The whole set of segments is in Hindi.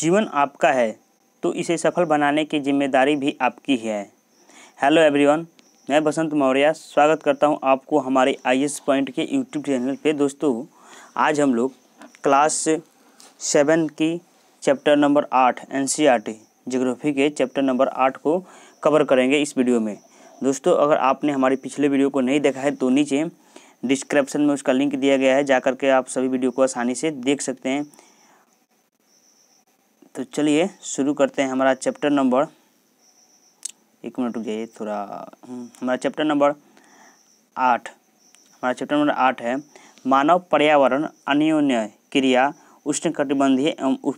जीवन आपका है तो इसे सफल बनाने की जिम्मेदारी भी आपकी है हेलो एवरीवन मैं बसंत मौर्या स्वागत करता हूं आपको हमारे आई एस पॉइंट के यूट्यूब चैनल पे दोस्तों आज हम लोग क्लास सेवन की चैप्टर नंबर आठ एन जियोग्राफी e के चैप्टर नंबर आठ को कवर करेंगे इस वीडियो में दोस्तों अगर आपने हमारी पिछले वीडियो को नहीं देखा है तो नीचे डिस्क्रिप्शन में उसका लिंक दिया गया है जाकर के आप सभी वीडियो को आसानी से देख सकते हैं तो चलिए शुरू करते हैं हमारा चैप्टर नंबर एक मिनट रुक जाइए थोड़ा हम्म, हमारा चैप्टर नंबर आठ हमारा चैप्टर नंबर आठ है मानव पर्यावरण अन्योन्य क्रिया उष्णकटिबंधीय एवं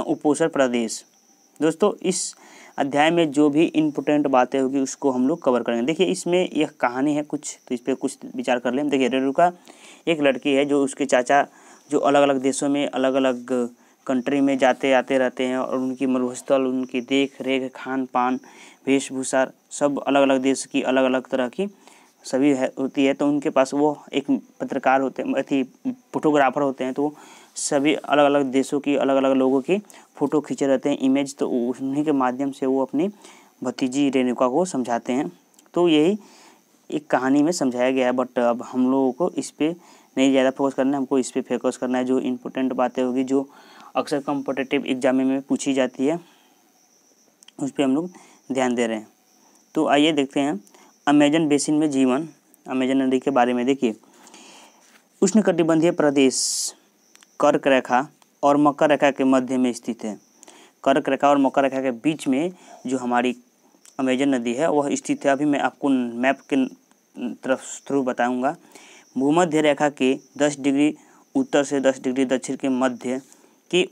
उपोषण प्रदेश दोस्तों इस अध्याय में जो भी इम्पोर्टेंट बातें होगी उसको हम लोग कवर करेंगे देखिए इसमें यह कहानी है कुछ तो इस पर कुछ विचार कर लें देखिए रेणुका एक लड़की है जो उसके चाचा जो अलग अलग देशों में अलग अलग कंट्री में जाते आते रहते हैं और उनकी मरुस्थल उनकी देख रेख खान पान वेशभूषा सब अलग अलग देश की अलग अलग तरह की सभी है होती है तो उनके पास वो एक पत्रकार होते हैं अथी फोटोग्राफर होते हैं तो सभी अलग अलग देशों की अलग अलग लोगों की फ़ोटो खींचे रहते हैं इमेज तो उन्हीं के माध्यम से वो अपनी भतीजी रेणुका को समझाते हैं तो यही एक कहानी में समझाया गया है बट अब हम लोगों को इस पर नहीं ज़्यादा फोकस करना है हमको इस पर फोकस करना है जो इम्पोर्टेंट बातें होगी जो अक्सर कॉम्पिटेटिव एग्जाम में पूछी जाती है उस पर हम लोग ध्यान दे रहे हैं तो आइए देखते हैं अमेजन बेसिन में जीवन अमेजन नदी के बारे में देखिए उष्णकटिबंधीय प्रदेश कर्क रेखा और मकर रेखा के मध्य में स्थित है कर्क रेखा और मकर रेखा के बीच में जो हमारी अमेजन नदी है वह स्थित है अभी मैं आपको मैप के तरफ थ्रू बताऊंगा भूमध्य रेखा के 10 डिग्री उत्तर से 10 डिग्री दक्षिण के मध्य के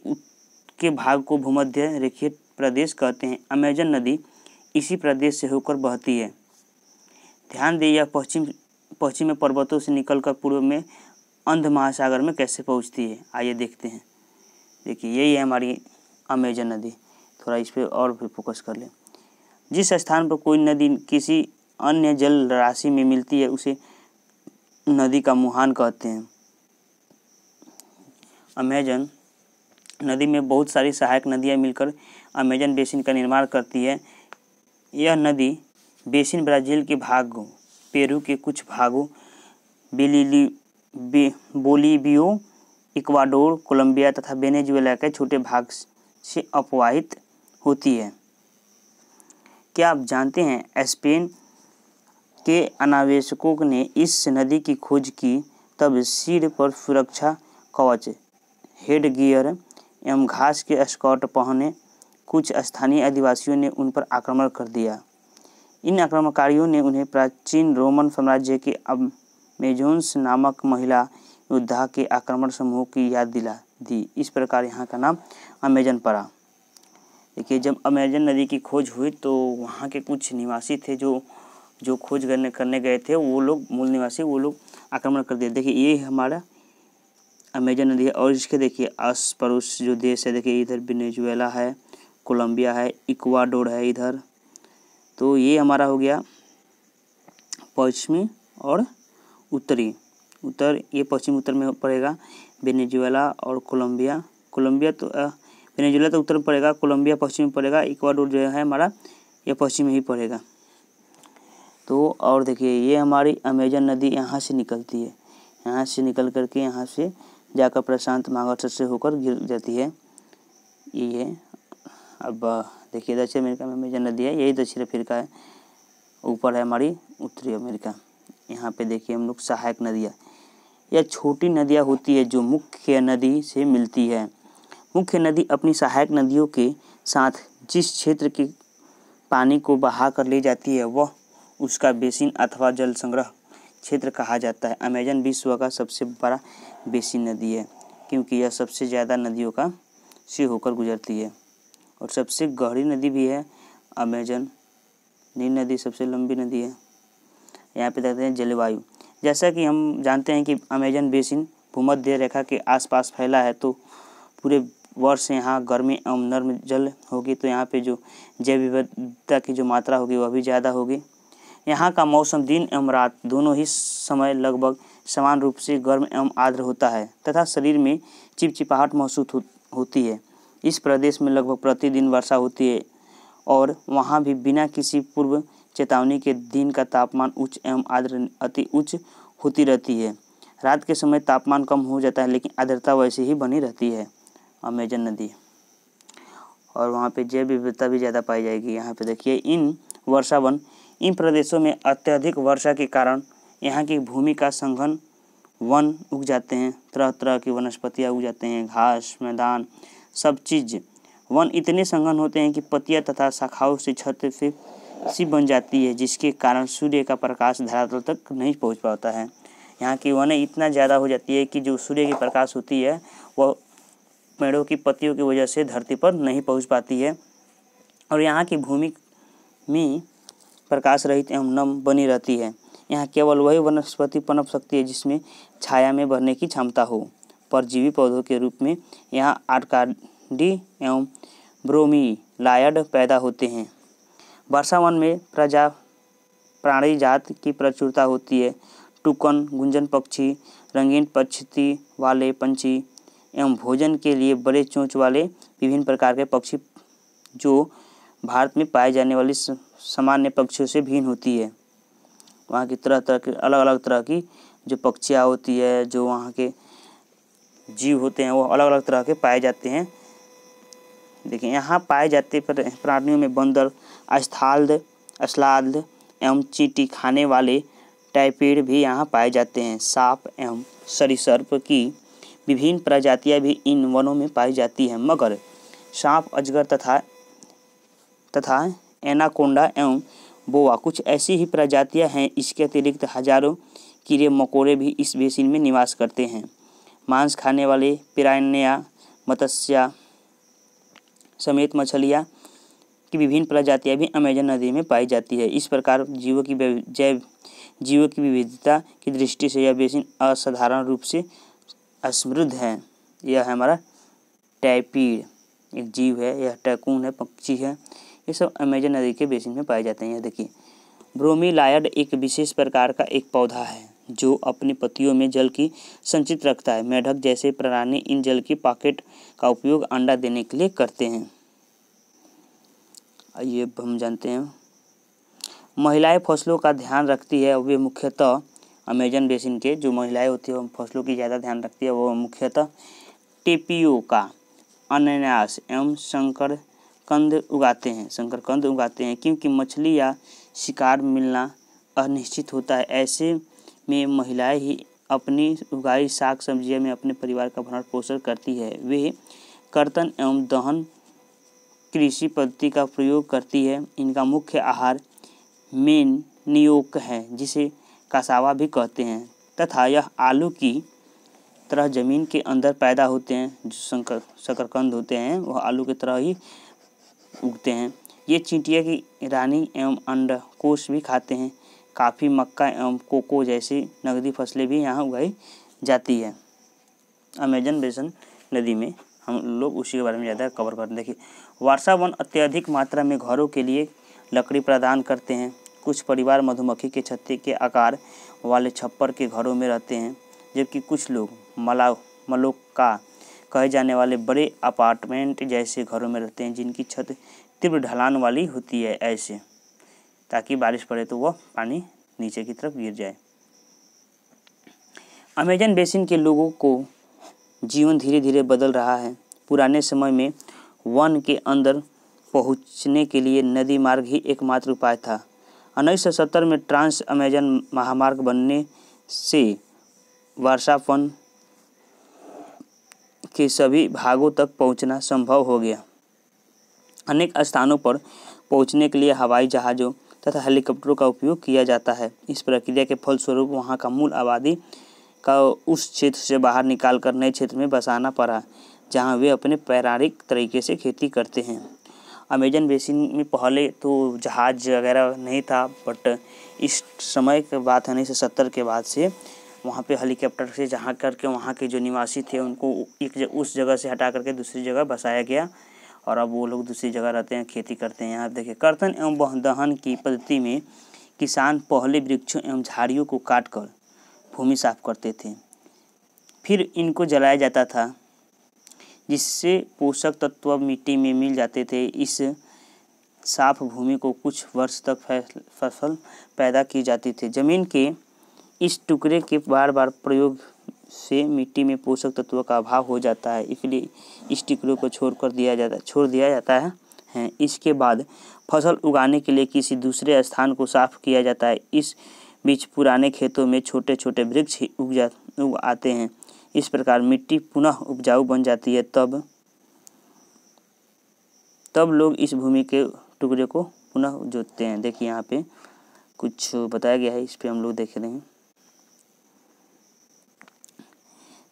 के भाग को भूमध्य रेखीय प्रदेश कहते हैं अमेजन नदी इसी प्रदेश से होकर बहती है ध्यान दें यह पश्चिम में पर्वतों से निकलकर पूर्व में अंध महासागर में कैसे पहुंचती है आइए देखते हैं देखिए यही है हमारी अमेजन नदी थोड़ा इस पर और भी फोकस कर लें जिस स्थान पर कोई नदी किसी अन्य जल राशि में मिलती है उसे नदी का मुहान कहते हैं अमेजन नदी में बहुत सारी सहायक नदियाँ मिलकर अमेजन बेसिन का निर्माण करती है यह नदी बेसिन ब्राज़ील के भाग पेरू के कुछ भागों बिलीली बे, बोलीबियो इक्वाडोर कोलंबिया तथा वेनेजुएला के छोटे भाग से अपवाहित होती है क्या आप जानते हैं स्पेन के अनावेशकों ने इस नदी की खोज की तब सिर पर सुरक्षा कवच हेड गियर एवं घास के स्कॉट पहने कुछ स्थानीय आदिवासियों ने उन पर आक्रमण कर दिया इन आक्रमणकारियों ने उन्हें प्राचीन रोमन साम्राज्य के अब मेजोन्स नामक महिला योद्धा के आक्रमण समूह की याद दिला दी इस प्रकार यहाँ का नाम अमेजन पड़ा देखिए जब अमेजन नदी की खोज हुई तो वहाँ के कुछ निवासी थे जो जो खोज करने करने गए थे वो लोग मूल निवासी वो लोग आक्रमण कर दिए देखिए ये हमारा अमेजन नदी है और इसके देखिए आस पड़ोस जो देश है देखिए इधर वेनेजुएला है कोलंबिया है इक्वाडोर है इधर तो ये हमारा हो गया पश्चिमी और उत्तरी उत्तर ये पश्चिम उत्तर में पड़ेगा वेनेजुएला और कोलंबिया कोलंबिया तो वेनेजुएला तो उत्तर में पड़ेगा कोलंबिया पश्चिम में पड़ेगा इक्वाडोर जो है हमारा ये पश्चिम में ही पड़ेगा तो और देखिए ये हमारी अमेजन नदी यहाँ से निकलती है यहाँ से निकल करके यहाँ से जाकर प्रशांत महासागर से होकर गिर जाती है ये है अब देखिए दक्षिण अमेरिका में अमेजन नदी है यही दक्षिण अफ्रीका है ऊपर है हमारी उत्तरी अमेरिका यहाँ पे देखिए हम लोग सहायक नदियाँ यह छोटी नदियाँ होती है जो मुख्य नदी से मिलती है मुख्य नदी अपनी सहायक नदियों के साथ जिस क्षेत्र के पानी को बहा कर ले जाती है वह उसका बेसिन अथवा जल संग्रह क्षेत्र कहा जाता है अमेजन विश्व का सबसे बड़ा बेसिन नदी है क्योंकि यह सबसे ज़्यादा नदियों का से होकर गुजरती है और सबसे गहरी नदी भी है अमेजन नील नदी सबसे लंबी नदी है यहाँ पे देखते हैं जलवायु जैसा कि हम जानते हैं कि अमेजन बेसिन भूमध्य रेखा के आसपास फैला है तो पूरे वर्ष यहाँ गर्मी एवं नर्म जल होगी तो यहाँ पे जो जैव विविधता की जो मात्रा होगी वह भी ज़्यादा होगी यहाँ का मौसम दिन एवं रात दोनों ही समय लगभग समान रूप से गर्म एवं आर्द्र होता है तथा शरीर में चिपचिपाहट महसूस हो, होती है इस प्रदेश में लगभग प्रतिदिन वर्षा होती है और वहाँ भी बिना किसी पूर्व चेतावनी के दिन का तापमान उच्च एवं आर्द्र अति उच्च होती रहती है रात के समय तापमान कम हो जाता है लेकिन आर्द्रता वैसे ही बनी रहती है अमेजन नदी और वहाँ पे जैव विविधता भी ज़्यादा पाई जाएगी यहाँ पे देखिए इन वर्षावन इन प्रदेशों में अत्यधिक वर्षा के कारण यहाँ की भूमि का संघन वन उग जाते हैं तरह तरह की वनस्पतियाँ उग जाते हैं घास मैदान सब चीज़ वन इतने संघन होते हैं कि पतिया तथा शाखाओं से छत से सी बन जाती है जिसके कारण सूर्य का प्रकाश धरातल तक नहीं पहुंच पाता है यहाँ की वन इतना ज़्यादा हो जाती है कि जो सूर्य की प्रकाश होती है वह पेड़ों की पत्तियों की वजह से धरती पर नहीं पहुंच पाती है और यहाँ की भूमि में प्रकाश रहित एवं नम बनी रहती है यहाँ केवल वही वनस्पति पनप सकती है जिसमें छाया में बढ़ने की क्षमता हो परजीवी पौधों के रूप में यहाँ आटकाडी एवं ब्रोमी लायड पैदा होते हैं वर्षावन में प्रजा प्राणी जात की प्रचुरता होती है टुकन गुंजन पक्षी रंगीन पक्षती वाले पंछी एवं भोजन के लिए बड़े चोंच वाले विभिन्न प्रकार के पक्षी जो भारत में पाए जाने वाली सामान्य पक्षियों से भिन्न होती है वहाँ की तरह तरह की अलग अलग तरह की जो पक्षियाँ होती है जो वहाँ के जीव होते हैं वो अलग अलग तरह के पाए जाते हैं देखिए यहाँ पाए जाते प्राणियों में बंदर अस्थाल्द अस्लाद एवं चीटी खाने वाले टाइपेड भी यहाँ पाए जाते हैं सांप एवं सरिसर्प की विभिन्न प्रजातियाँ भी इन वनों में पाई जाती हैं मगर सांप अजगर तथा तथा एनाकोंडा एवं बोवा कुछ ऐसी ही प्रजातियां हैं इसके अतिरिक्त हजारों कीड़े मकोड़े भी इस बेसिन में निवास करते हैं मांस खाने वाले पिरान्या मत्स्या समेत मछलियाँ की विभिन्न प्रजातियाँ भी अमेजन नदी में पाई जाती है इस प्रकार जीवों की जैव जीवों की विविधता की दृष्टि से यह बेसिन असाधारण रूप से समृद्ध है यह है हमारा टैपीड एक जीव है यह टैकून है पक्षी है ये सब अमेजन नदी के बेसिन में पाए जाते हैं यह देखिए ब्रोमीलायड एक विशेष प्रकार का एक पौधा है जो अपने पतियों में जल की संचित रखता है मेढक जैसे प्राणी इन जल की पॉकेट का उपयोग अंडा देने के लिए करते हैं ये हम जानते हैं महिलाएं फसलों का ध्यान रखती है वे मुख्यतः अमेजन बेसिन के जो महिलाएं होती है फसलों की ज़्यादा ध्यान रखती है वो मुख्यतः टेपियो का अनन्यास एवं शंकर कंद उगाते हैं शंकर कंद उगाते हैं क्योंकि मछली या शिकार मिलना अनिश्चित होता है ऐसे में महिलाएं ही अपनी उगाई साग सब्जियों में अपने परिवार का भरण पोषण करती है वे कर्तन एवं दहन कृषि पद्धति का प्रयोग करती है इनका मुख्य आहार मेन नियोक है जिसे कसावा भी कहते हैं तथा यह आलू की तरह ज़मीन के अंदर पैदा होते हैं जो शंकर शकरकंद होते हैं वह आलू की तरह ही उगते हैं ये चींटियाँ की रानी एवं अंडकोश भी खाते हैं काफ़ी मक्का एवं कोको जैसी नगदी फसलें भी यहाँ उगाई जाती है अमेजन बेसन नदी में हम लोग उसी के बारे में ज़्यादा कवर कर देखिए वर्षा वन अत्यधिक मात्रा में घरों के लिए लकड़ी प्रदान करते हैं कुछ परिवार मधुमक्खी के छत्ते के आकार वाले छप्पर के घरों में रहते हैं जबकि कुछ लोग मला का कहे जाने वाले बड़े अपार्टमेंट जैसे घरों में रहते हैं जिनकी छत तीव्र ढलान वाली होती है ऐसे ताकि बारिश पड़े तो वह पानी नीचे की तरफ गिर जाए अमेजन बेसिन के लोगों को जीवन धीरे धीरे बदल रहा है पुराने समय में वन के अंदर पहुंचने के लिए नदी मार्ग ही एकमात्र उपाय था उन्नीस में ट्रांस अमेजन महामार्ग बनने से वर्षापन के सभी भागों तक पहुंचना संभव हो गया अनेक स्थानों पर पहुंचने के लिए हवाई जहाज़ों तथा हेलीकॉप्टरों का उपयोग किया जाता है इस प्रक्रिया के फलस्वरूप वहाँ का मूल आबादी का उस क्षेत्र से बाहर निकाल कर नए क्षेत्र में बसाना पड़ा जहाँ वे अपने पैरारिक तरीके से खेती करते हैं अमेजन बेसिन में पहले तो जहाज़ वगैरह नहीं था बट इस समय के बात है उन्नीस सौ सत्तर के बाद से वहाँ पे हेलीकॉप्टर से जहाँ करके वहाँ के जो निवासी थे उनको एक जग, उस जगह से हटा करके दूसरी जगह बसाया गया और अब वो लोग दूसरी जगह रहते हैं खेती करते हैं यहाँ देखिए कर्तन एवं दहन की पद्धति में किसान पहले वृक्षों एवं झाड़ियों को काट कर भूमि साफ करते थे फिर इनको जलाया जाता था जिससे पोषक तत्व मिट्टी में मिल जाते थे इस साफ भूमि को कुछ वर्ष तक फसल पैदा की जाती थी जमीन के इस टुकड़े के बार बार प्रयोग से मिट्टी में पोषक तत्वों का अभाव हो जाता है इसलिए इस टुकड़े को छोड़ कर दिया जाता छोड़ दिया जाता है हैं इसके बाद फसल उगाने के लिए किसी दूसरे स्थान को साफ किया जाता है इस बीच पुराने खेतों में छोटे छोटे वृक्ष उग जा उग आते हैं इस प्रकार मिट्टी पुनः उपजाऊ बन जाती है तब तब लोग इस भूमि के टुकड़े को पुनः जोतते हैं देखिए यहाँ पे कुछ बताया गया है इस पर हम लोग देख रहे हैं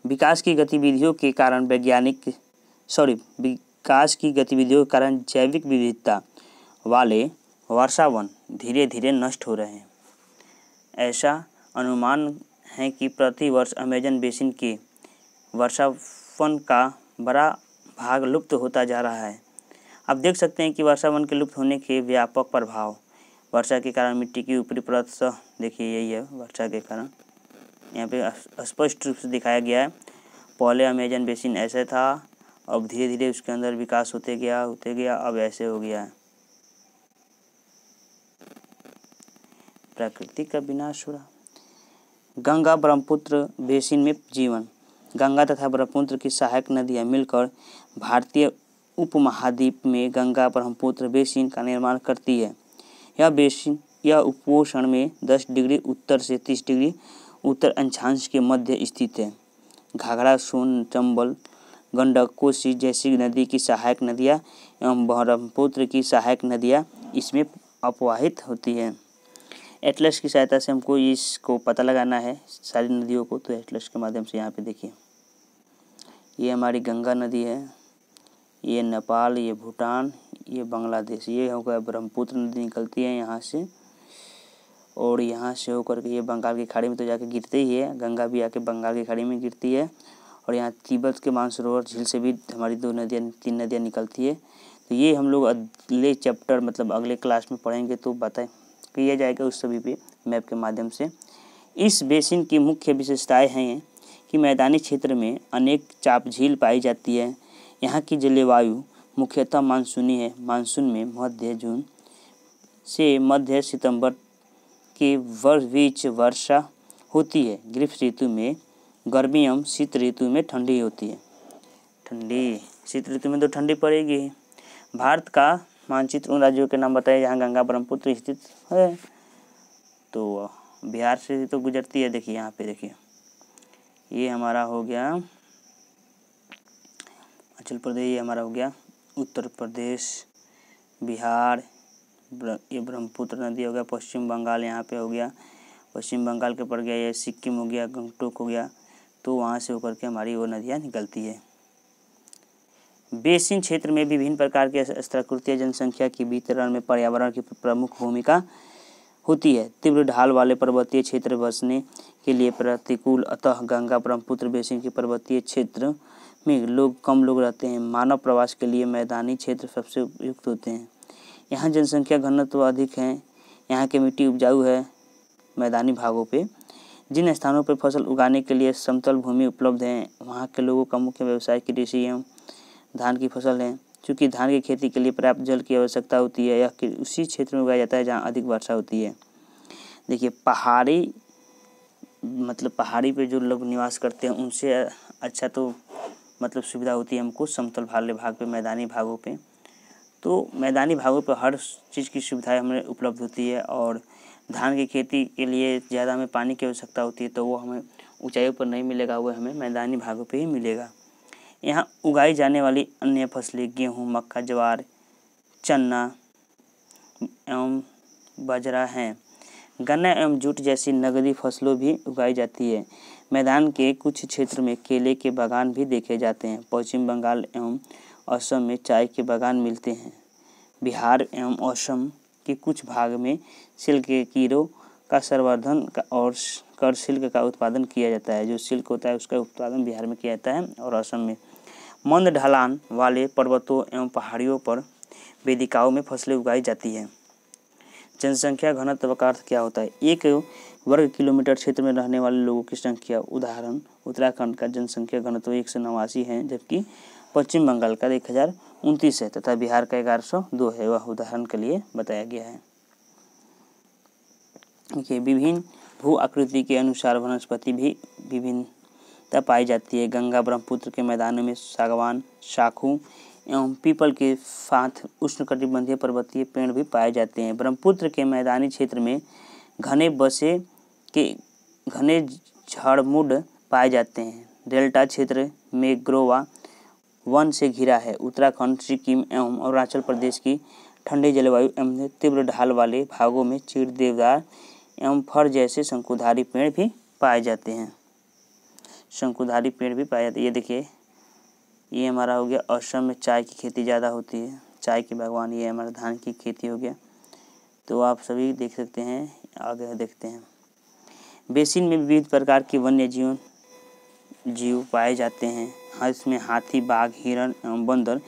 विकास की गतिविधियों के कारण वैज्ञानिक सॉरी विकास की गतिविधियों के कारण जैविक विविधता वाले वर्षावन धीरे धीरे नष्ट हो रहे हैं ऐसा अनुमान है कि प्रति वर्ष अमेजन बेसिन के वर्षावन का बड़ा भाग लुप्त होता जा रहा है आप देख सकते हैं कि वर्षावन के लुप्त होने के व्यापक प्रभाव वर्षा के कारण मिट्टी की ऊपरी परत देखिए यही है वर्षा के कारण यहाँ पे स्पष्ट रूप से दिखाया गया है पहले अमेजन बेसिन ऐसे था अब धीरे धीरे उसके अंदर विकास होते गया होते गया अब ऐसे हो गया है प्रकृति का विनाश हो रहा गंगा ब्रह्मपुत्र बेसिन में जीवन गंगा तथा ब्रह्मपुत्र की सहायक नदियाँ मिलकर भारतीय उपमहाद्वीप में गंगा ब्रह्मपुत्र बेसिन का निर्माण करती है यह बेसिन यह उपोषण में 10 डिग्री उत्तर से 30 डिग्री उत्तर अंशांश के मध्य स्थित है घाघरा सोन चंबल गंडक कोसी जैसी नदी की सहायक नदियाँ एवं ब्रह्मपुत्र की सहायक नदियाँ इसमें अपवाहित होती है एटलस की सहायता से हमको इसको पता लगाना है सारी नदियों को तो एटलस के माध्यम से यहाँ पे देखिए ये हमारी गंगा नदी है ये नेपाल ये भूटान ये बांग्लादेश ये हो गया ब्रह्मपुत्र नदी निकलती है यहाँ से और यहाँ से होकर के ये बंगाल की खाड़ी में तो जाके गिरते ही है गंगा भी आके बंगाल की खाड़ी में गिरती है और यहाँ तिब्बत के मानसरोवर झील से भी हमारी दो नदियाँ तीन नदियाँ निकलती है तो ये हम लोग अगले चैप्टर मतलब अगले क्लास में पढ़ेंगे तो बताएं किया जाएगा उस सभी पे मैप के माध्यम से इस बेसिन की मुख्य विशेषताएँ हैं कि मैदानी क्षेत्र में अनेक चाप झील पाई जाती है यहाँ की जलवायु मुख्यतः मानसूनी है मानसून में मध्य जून से मध्य सितंबर के बीच वर्षा होती है ग्रीष्म ऋतु में गर्मी एवं शीत ऋतु में ठंडी होती है ठंडी शीत ऋतु में तो ठंडी पड़ेगी भारत का मानचित्र उन राज्यों के नाम बताइए जहाँ गंगा ब्रह्मपुत्र स्थित है तो बिहार से तो गुजरती है देखिए यहाँ पे देखिए ये हमारा हो गया हिमाचल प्रदेश ये हमारा हो गया उत्तर प्रदेश बिहार ये ब्रह्मपुत्र नदी हो गया पश्चिम बंगाल यहाँ पे हो गया पश्चिम बंगाल के पड़ गया ये सिक्किम हो गया गंगटोक हो गया तो वहाँ से होकर के हमारी वो नदियाँ निकलती है बेसिन क्षेत्र में विभिन्न प्रकार के स्तरकृतीय जनसंख्या के वितरण में पर्यावरण की प्रमुख भूमिका होती है तीव्र ढाल वाले पर्वतीय क्षेत्र बसने के लिए प्रतिकूल अतः गंगा ब्रह्मपुत्र बेसिन के पर्वतीय क्षेत्र में लोग कम लोग रहते हैं मानव प्रवास के लिए मैदानी क्षेत्र सबसे उपयुक्त होते हैं यहाँ जनसंख्या घनत्व अधिक है यहाँ की मिट्टी उपजाऊ है मैदानी भागों पे जिन स्थानों पर फसल उगाने के लिए समतल भूमि उपलब्ध है वहाँ के लोगों का मुख्य व्यवसाय कृषि एवं धान की फसल है चूँकि धान की खेती के लिए पर्याप्त जल की आवश्यकता होती है यह उसी क्षेत्र में उगाया जाता है जहाँ अधिक वर्षा होती है देखिए पहाड़ी मतलब पहाड़ी पर जो लोग निवास करते हैं उनसे अच्छा तो मतलब सुविधा होती है हमको समतल भाले भाग पे मैदानी भागों पे तो मैदानी भागों पर हर चीज़ की सुविधाएं हमें उपलब्ध होती है और धान की खेती के लिए ज़्यादा हमें पानी की आवश्यकता होती है तो वो हमें ऊँचाई पर नहीं मिलेगा वो हमें मैदानी भागों पर ही मिलेगा यहाँ उगाई जाने वाली अन्य फसलें गेहूँ मक्का ज्वार चना एवं बाजरा हैं गन्ना एवं जूट जैसी नगदी फसलों भी उगाई जाती है मैदान के कुछ क्षेत्र में केले के बागान भी देखे जाते हैं पश्चिम बंगाल एवं असम में चाय के बागान मिलते हैं बिहार एवं असम के कुछ भाग में सिल्क के कीड़ों का संवर्धन और कर सिल्क का उत्पादन किया जाता है जो सिल्क होता है उसका उत्पादन बिहार में किया जाता है और असम में मंद ढलान वाले पर्वतों एवं पहाड़ियों पर वेदिकाओं में फसलें उगाई जाती है जनसंख्या घनत्व का अर्थ क्या होता है एक वर्ग किलोमीटर क्षेत्र में रहने वाले लोगों की संख्या उदाहरण उत्तराखंड का जनसंख्या घनत्व एक सौ नवासी है जबकि पश्चिम बंगाल का एक हज़ार उनतीस है तथा बिहार का ग्यारह सौ दो है वह उदाहरण के लिए बताया गया है देखिए विभिन्न भू आकृति के अनुसार वनस्पति भी विभिन्नता पाई जाती है गंगा ब्रह्मपुत्र के मैदानों में सागवान शाखू एवं पीपल के साथ उष्णकटिबंधीय पर्वतीय पेड़ भी पाए जाते हैं ब्रह्मपुत्र के मैदानी क्षेत्र में घने बसे के घने झाड़मुड पाए जाते हैं डेल्टा क्षेत्र में ग्रोवा वन से घिरा है उत्तराखंड सिक्किम एवं अरुणाचल प्रदेश की ठंडी जलवायु एवं तीव्र ढाल वाले भागों में चीड़ देवदार एवं फर जैसे शंकुधारी पेड़ भी पाए जाते हैं शंकुधारी पेड़ भी पाए जाते हैं ये देखिए ये हमारा हो गया असम में चाय की खेती ज़्यादा होती है चाय के बागवान ये हमारा धान की खेती हो गया तो आप सभी देख सकते हैं आगे देखते हैं बेसिन में विविध प्रकार के वन्य जीवन जीव पाए जाते हैं इसमें हाथी बाघ हिरण एवं बंदर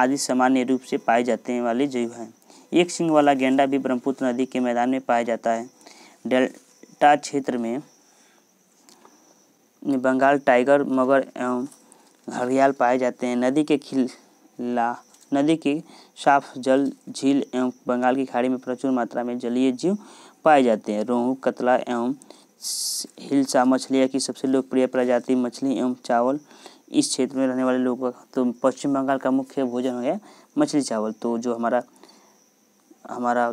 आदि सामान्य रूप से पाए जाते वाले जीव हैं एक सिंह वाला गेंडा भी ब्रह्मपुत्र नदी के मैदान में पाया जाता है डेल्टा क्षेत्र में बंगाल टाइगर मगर एवं घड़ियाल पाए जाते हैं नदी के खिला नदी के साफ जल झील एवं बंगाल की खाड़ी में प्रचुर मात्रा में जलीय जीव पाए जाते हैं रोहू कतला एवं हिलसा मछलियाँ की सबसे लोकप्रिय प्रजाति मछली एवं चावल इस क्षेत्र में रहने वाले लोगों का तो पश्चिम बंगाल का मुख्य भोजन हो गया मछली चावल तो जो हमारा हमारा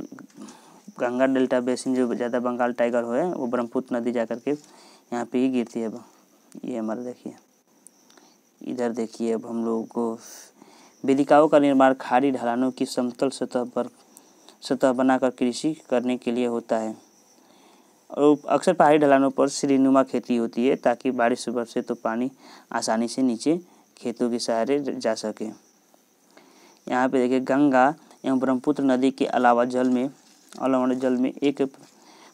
गंगा डेल्टा बेसिन जो ज़्यादा बंगाल टाइगर हो है वो ब्रह्मपुत्र नदी जा करके यहाँ पे ही गिरती है अब ये हमारा देखिए इधर देखिए अब हम लोग को वेदिकाओं का निर्माण खाड़ी ढलानों की समतल सतह पर सतह बनाकर कृषि करने के लिए होता है और अक्सर पहाड़ी ढलानों पर सीढ़ीनुमा खेती होती है ताकि बारिश बरसे तो पानी आसानी से नीचे खेतों के सहारे जा सके यहाँ पे देखिए गंगा एवं ब्रह्मपुत्र नदी के अलावा जल में अलावा जल में एक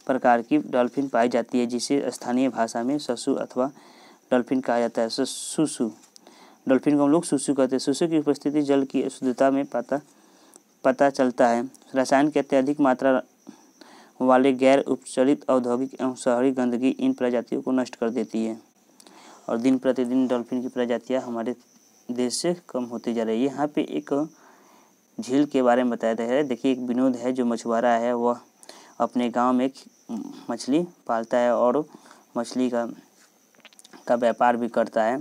प्रकार की डॉल्फिन पाई जाती है जिसे स्थानीय भाषा में ससु अथवा डॉल्फिन कहा जाता है सुसु डॉल्फिन को हम लोग सुसु कहते हैं सुसु की उपस्थिति जल की शुद्धता में पता पता चलता है रसायन की अत्यधिक मात्रा वाले गैर उपचारित औद्योगिक एवं शहरी गंदगी इन प्रजातियों को नष्ट कर देती है और दिन प्रतिदिन डॉल्फिन की प्रजातियाँ हमारे देश से कम होती जा रही है यहाँ पे एक झील के बारे में बताया रहा है देखिए एक विनोद है जो मछुआरा है वह अपने गांव में मछली पालता है और मछली का का व्यापार भी करता है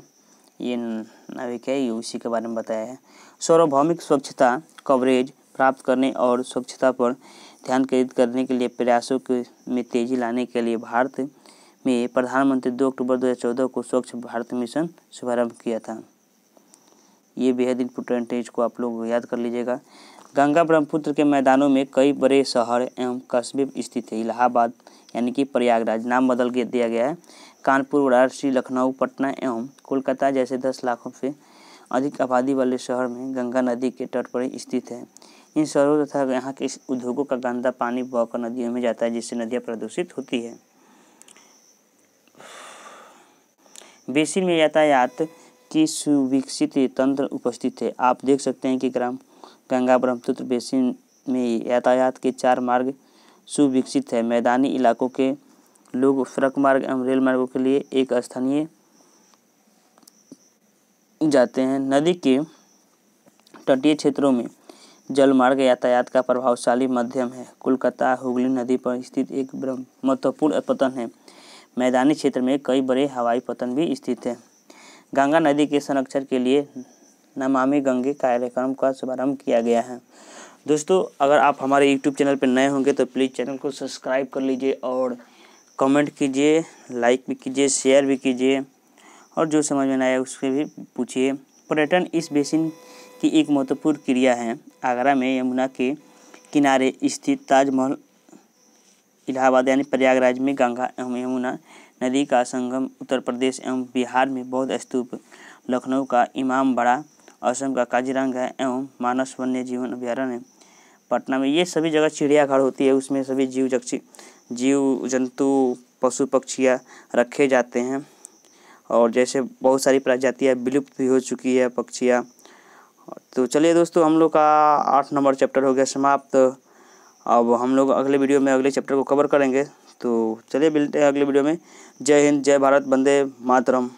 ये नाविक है ये उसी के बारे में बताया है सार्वभौमिक स्वच्छता कवरेज प्राप्त करने और स्वच्छता पर ध्यान केंद्रित करने के लिए प्रयासों के में तेजी लाने के लिए भारत में प्रधानमंत्री दो अक्टूबर 2014 को स्वच्छ भारत मिशन शुभारंभ किया था ये बेहद इम्पोर्टेंट है इसको आप लोग याद कर लीजिएगा गंगा ब्रह्मपुत्र के मैदानों में कई बड़े शहर एवं कस्बे स्थित है इलाहाबाद यानी कि प्रयागराज नाम बदल के दिया गया है कानपुर वाराणसी लखनऊ पटना एवं कोलकाता जैसे दस लाखों से अधिक आबादी वाले शहर में गंगा नदी के तट पर स्थित है इन शहरों तथा यहाँ के उद्योगों का गंदा पानी बहकर नदियों में जाता है जिससे नदियाँ प्रदूषित होती है बेसिन में यातायात की सुविकसित तंत्र उपस्थित है आप देख सकते हैं कि ग्राम गंगा ब्रह्मपुत्र बेसिन में यातायात के चार मार्ग सुविकसित है मैदानी इलाकों के लोग सड़क मार्ग एवं रेल मार्गों के लिए एक स्थानीय जाते हैं नदी के तटीय क्षेत्रों में जलमार्ग यातायात का प्रभावशाली माध्यम है कोलकाता हुगली नदी पर स्थित एक महत्वपूर्ण पतन है मैदानी क्षेत्र में कई बड़े हवाई पतन भी स्थित हैं गंगा नदी के संरक्षण के लिए नमामि गंगे कार्यक्रम का शुभारंभ किया गया है दोस्तों अगर आप हमारे यूट्यूब चैनल पर नए होंगे तो प्लीज़ चैनल को सब्सक्राइब कर लीजिए और कमेंट कीजिए लाइक भी कीजिए शेयर भी कीजिए और जो समझ में आया उसके भी पूछिए पर्यटन इस बेसिन की एक महत्वपूर्ण क्रिया है आगरा में यमुना के किनारे स्थित ताजमहल इलाहाबाद यानी प्रयागराज में गंगा एवं यमुना नदी का संगम उत्तर प्रदेश एवं बिहार में बौद्ध स्तूप लखनऊ का इमाम बड़ा असम का काजीरंगा एवं मानस वन्य जीवन अभ्यारण्य पटना में ये सभी जगह चिड़ियाघर होती है उसमें सभी जीव जक्ष जीव जंतु पशु पक्षियाँ रखे जाते हैं और जैसे बहुत सारी प्रजातियाँ विलुप्त भी हो चुकी है पक्षियाँ तो चलिए दोस्तों हम लोग का आठ नंबर चैप्टर हो गया समाप्त तो अब हम लोग अगले वीडियो में अगले चैप्टर को कवर करेंगे तो चलिए मिलते हैं अगले वीडियो में जय हिंद जय भारत बंदे मातरम